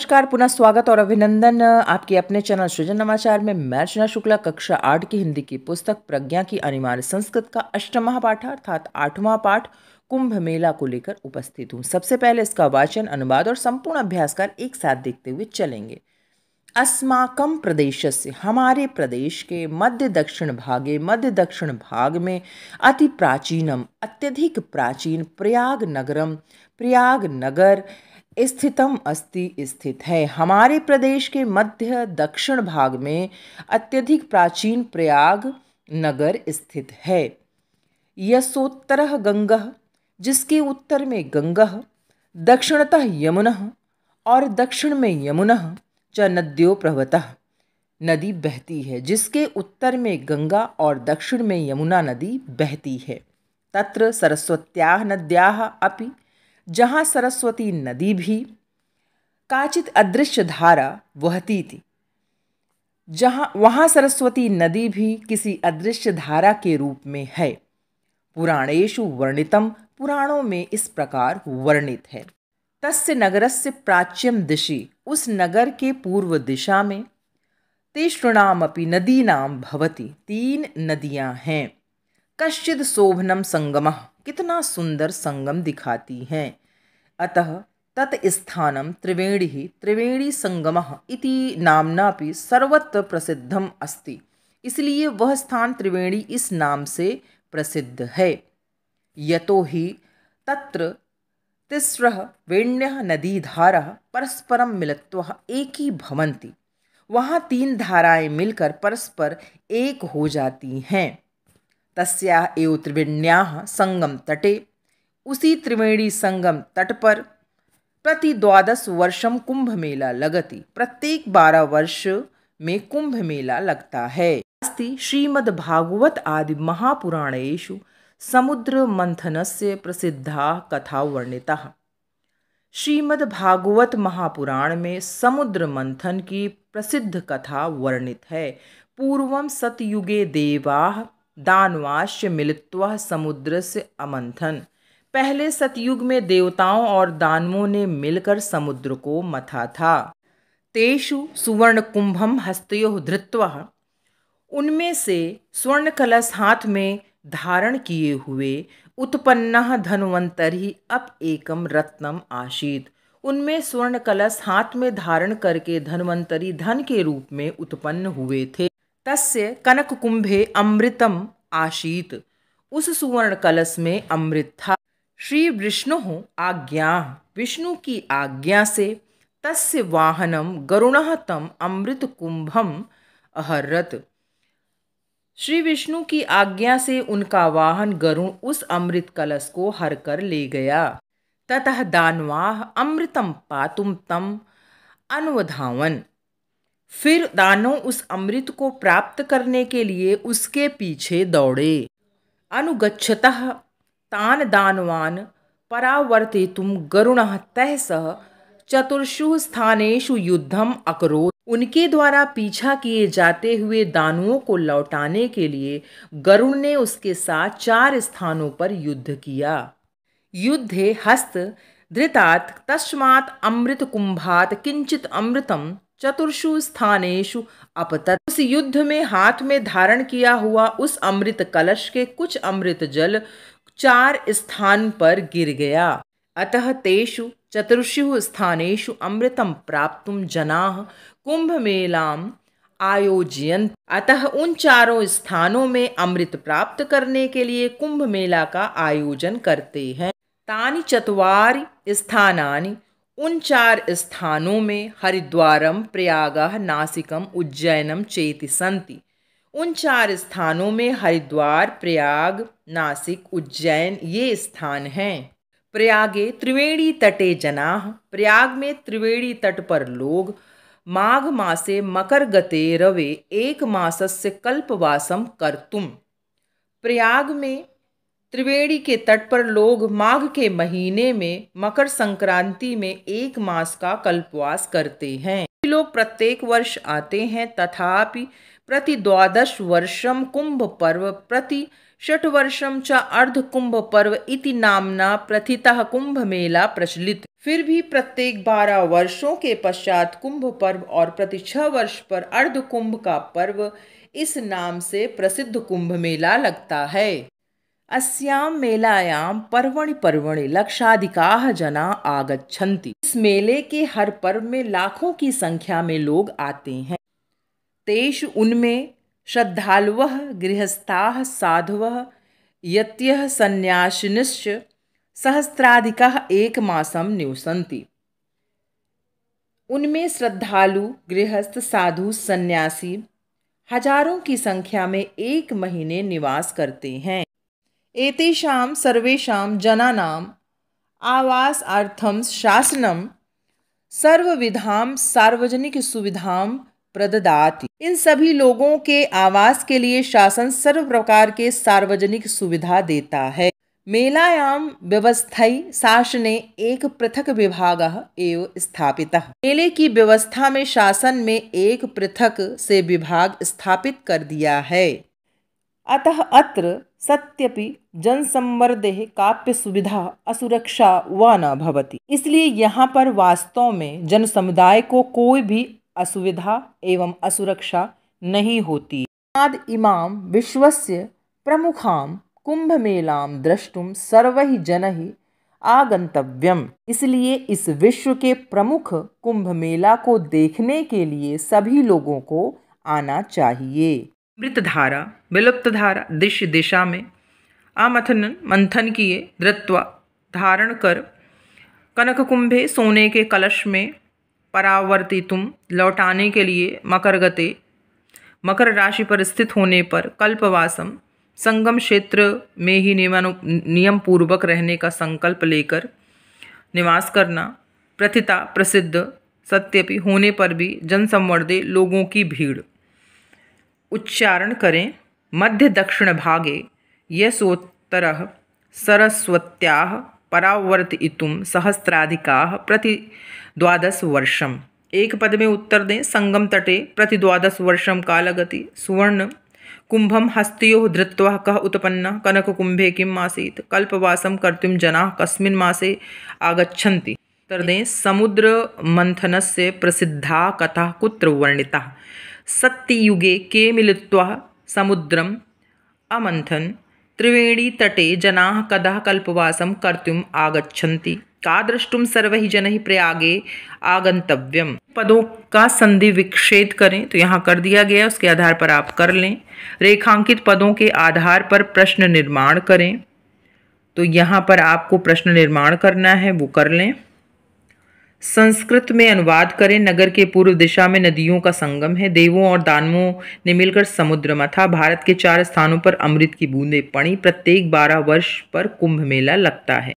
नमस्कार पुनः स्वागत और अभिनंदन आपके अपने चैनल सृजन नवाचार में मैं अर्चना शुक्ला कक्षा आठ की हिंदी की पुस्तक प्रज्ञा की अनिवार्य संस्कृत का अष्टमा पाठ अर्थात आठवां पाठ कुंभ मेला को लेकर उपस्थित हूँ सबसे पहले इसका वाचन अनुवाद और संपूर्ण अभ्यासकार एक साथ देखते हुए चलेंगे अस्माकम प्रदेश से हमारे प्रदेश के मध्य दक्षिण भागे मध्य दक्षिण भाग में अति प्राचीनम अत्यधिक प्राचीन प्रयाग नगरम प्रयाग नगर स्थितम अस्ति स्थित है हमारे प्रदेश के मध्य दक्षिण भाग में अत्यधिक प्राचीन प्रयाग नगर स्थित है यशोत्तर गंगा जिसके उत्तर में गंगा दक्षिणतः यमुना और दक्षिण में यमुना च नद्यो प्रवतः नदी बहती है जिसके उत्तर में गंगा और दक्षिण में यमुना नदी बहती है तत्र सरस्वत्या नद्या अपि जहाँ सरस्वती नदी भी काचित अदृश्य धारा वहती थी जहाँ वहाँ सरस्वती नदी भी किसी अदृश्य धारा के रूप में है पुराणेशु वर्णितम पुराणों में इस प्रकार वर्णित है तस्य नगरस्य प्राच्यम दिशि उस नगर के पूर्व दिशा में नदी नाम भवती तीन नदियाँ हैं कश्चिद शोभनम संगमः कितना सुंदर संगम दिखाती हैं अतः तत् त्रिवेणी त्रिवेणी संगम इति भी सर्वत्र प्रसिद्धम अस्ति इसलिए वह स्थान त्रिवेणी इस नाम से प्रसिद्ध है यतो ही तत्र वेण्य नदी धारा परस्परम मिलत्वः एक ही वहाँ तीन धाराएं मिलकर परस्पर एक हो जाती हैं तस्या एव त्रिवेण्याः संगम तटे उसी त्रिवेणी संगम तट पर प्रति द्वादश वर्षम कुंभ मेला लगती प्रत्येक बारह वर्ष में कुंभ मेला लगता है अस्ति श्रीमद्भागवत आदि महापुराणेशु समुद्र से प्रसिद्धा कथा वर्णिता भागवत महापुराण में समुद्र मंथन की प्रसिद्ध कथा वर्णित है पूर्व सतयुगे देवा दानवाश्य मिलित्वा समुद्र से अमंथन पहले सतयुग में देवताओं और दानवों ने मिलकर समुद्र को मथा था तेषु सुवर्ण कुंभम हस्तयो धृत्वा उनमें से स्वर्ण कलश हाथ में धारण किए हुए उत्पन्न धनवंतरी अप एकम रत्नम आशीत उनमें स्वर्ण कलश हाथ में धारण करके धनवंतरी धन के रूप में उत्पन्न हुए थे तस्य कुंभे अमृतम आशीत उस सुवर्ण कलश में अमृत था श्री विष्णु आज्ञा विष्णु की आज्ञा से तस्य वाहनम गरुण तम अमृत कुंभम अहरत श्री विष्णु की आज्ञा से उनका वाहन गरुण उस अमृत कलश को हर कर ले गया ततः दानवाह अमृतम पातुम तम अनुवधावन फिर दानों उस अमृत को प्राप्त करने के लिए उसके पीछे दौड़े अनुगछत तान दानवान तुम गरुण सह चतुर्षु स्थानेशु युद्धम अकरोत उनके द्वारा पीछा किए जाते हुए दानुओं को लौटाने के लिए गरुण ने उसके साथ चार स्थानों पर युद्ध किया युद्धे हस्त धृतात तस्मात् अमृत कुंभात किंचित अमृतम चतुर्षु स्थानेशु अपतत उस युद्ध में हाथ में धारण किया हुआ उस अमृत कलश के कुछ अमृत जल चार स्थान पर गिर गया अतः तेषु चतुर्षु स्थानेशु अमृतम प्राप्त जना कुंभ मेला आयोजयन अतः उन चारों स्थानों में अमृत प्राप्त करने के लिए कुंभ मेला का आयोजन करते हैं तानि चतवारि स्थानानि उन चार स्थानों में हरिद्वारम प्रयाग नासिकम उज्जैनम चेति संति उन चार स्थानों में हरिद्वार प्रयाग नासिक उज्जैन ये स्थान हैं प्रयागे त्रिवेणी तटे जनाह प्रयाग में त्रिवेणी तट पर लोग माघ मासे मकर गते रवे एक मासस्य कल्पवासम कर्तुम प्रयाग में त्रिवेणी के तट पर लोग माघ के महीने में मकर संक्रांति में एक मास का कल्पवास करते हैं लोग प्रत्येक वर्ष आते हैं तथापि प्रति द्वादश वर्षम कुंभ पर्व प्रति वर्षम च अर्ध कुंभ पर्व इति नामना प्रथितः कुंभ मेला प्रचलित फिर भी प्रत्येक बारह वर्षों के पश्चात कुंभ पर्व और प्रति छह वर्ष पर अर्ध कुंभ का पर्व इस नाम से प्रसिद्ध कुंभ मेला लगता है अस्याम मेलायाम पर्वणि पर्वणि लक्षाधिकाः जना आगच्छन्ति इस मेले के हर पर्व में लाखों की संख्या में लोग आते हैं तेष उनमें श्रद्धालुव गृहस्था साधव यत्य संन्यासिनिश्च सहस्राधिक एक मासम निवसंती उनमें श्रद्धालु गृहस्थ साधु सन्यासी हजारों की संख्या में एक महीने निवास करते हैं एतेषां सर्वेषां जनानाम् आवासार्थं शासनं सर्वविधां सार्वजनिक सुविधां प्रददाति इन सभी लोगों के आवास के लिए शासन सर्व प्रकार के सार्वजनिक सुविधा देता है मेलायाम व्यवस्था शासने एक पृथक विभाग एव स्थापित मेले की व्यवस्था में शासन में एक पृथक से विभाग स्थापित कर दिया है अतः अत्र सत्यपि जनसंवर्दे काप्य सुविधा असुरक्षा व न भवती इसलिए यहाँ पर वास्तव में जन समुदाय को कोई भी असुविधा एवं असुरक्षा नहीं होती आद इमाम विश्वस्य कुंभ मेला द्रष्टुम सर्व ही जन ही आगंतव्यम इसलिए इस विश्व के प्रमुख कुंभ मेला को देखने के लिए सभी लोगों को आना चाहिए मृत धारा विलुप्त धारा दिश दिशा में आमथन मंथन किए धृत्वा धारण कर कनक कुंभे सोने के कलश में परावर्तितुम लौटाने के लिए मकरगते मकर राशि पर स्थित होने पर कल्पवासम संगम क्षेत्र में ही नियमानु नियम पूर्वक रहने का संकल्प लेकर निवास करना प्रतिता प्रसिद्ध सत्यपि होने पर भी जनसंवर्धे लोगों की भीड़ उच्चारण करें मध्य दक्षिण भागे यशोत्तर सरस्वत्या परावर्तित सहस्राधिका प्रति द्वादश वर्षम एक पद में उत्तर दें संगम तटे प्रति द्वादश वर्षम कालगति सुवर्ण कुंभम हस्तो धृत्वा कह उत्पन्न कनककुंभे किम आसीत कल्पवासम कर्तुम जना कस्मिन मासे आगछति उत्तर दें समुद्र मंथन से प्रसिद्धा कथा कुत्र वर्णिता सत्ययुगे के मिलित्वा अमंथन त्रिवेणी तटे जना कदा कल्पवास कर्तुम् आगछति का द्रष्टुम ही जन ही प्रयागे आगंतव्यम पदों का संधि विक्षेद करें तो यहाँ कर दिया गया उसके आधार पर आप कर लें रेखांकित पदों के आधार पर प्रश्न निर्माण करें तो यहाँ पर आपको प्रश्न निर्माण करना है वो कर लें संस्कृत में अनुवाद करें नगर के पूर्व दिशा में नदियों का संगम है देवों और दानवों ने मिलकर समुद्र मथा भारत के चार स्थानों पर अमृत की बूंदें पड़ी प्रत्येक बारह वर्ष पर कुंभ मेला लगता है